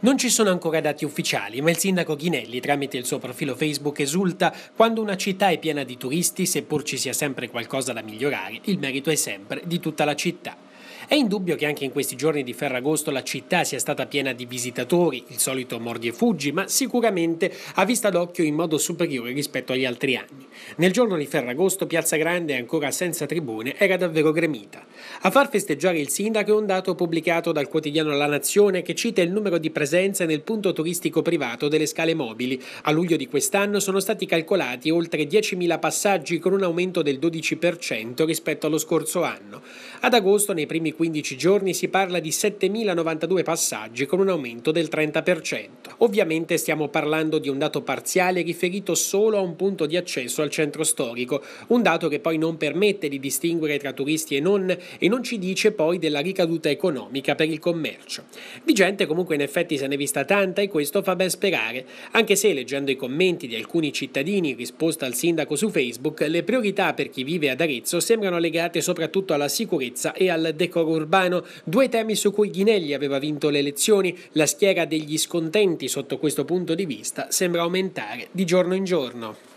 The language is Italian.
Non ci sono ancora dati ufficiali, ma il sindaco Ghinelli, tramite il suo profilo Facebook, esulta quando una città è piena di turisti, seppur ci sia sempre qualcosa da migliorare, il merito è sempre di tutta la città. È indubbio che anche in questi giorni di Ferragosto la città sia stata piena di visitatori, il solito mordi e fuggi, ma sicuramente a vista d'occhio in modo superiore rispetto agli altri anni. Nel giorno di Ferragosto Piazza Grande, ancora senza tribune, era davvero gremita. A far festeggiare il sindaco è un dato pubblicato dal quotidiano La Nazione che cita il numero di presenze nel punto turistico privato delle scale mobili. A luglio di quest'anno sono stati calcolati oltre 10.000 passaggi con un aumento del 12% rispetto allo scorso anno. Ad agosto, nei primi 15 giorni si parla di 7.092 passaggi con un aumento del 30%. Ovviamente stiamo parlando di un dato parziale riferito solo a un punto di accesso al centro storico, un dato che poi non permette di distinguere tra turisti e non e non ci dice poi della ricaduta economica per il commercio. Di gente comunque in effetti se ne è vista tanta e questo fa ben sperare, anche se leggendo i commenti di alcuni cittadini in risposta al sindaco su Facebook, le priorità per chi vive ad Arezzo sembrano legate soprattutto alla sicurezza e al decoro capoluogo urbano, due temi su cui Ghinelli aveva vinto le elezioni, la schiera degli scontenti sotto questo punto di vista sembra aumentare di giorno in giorno.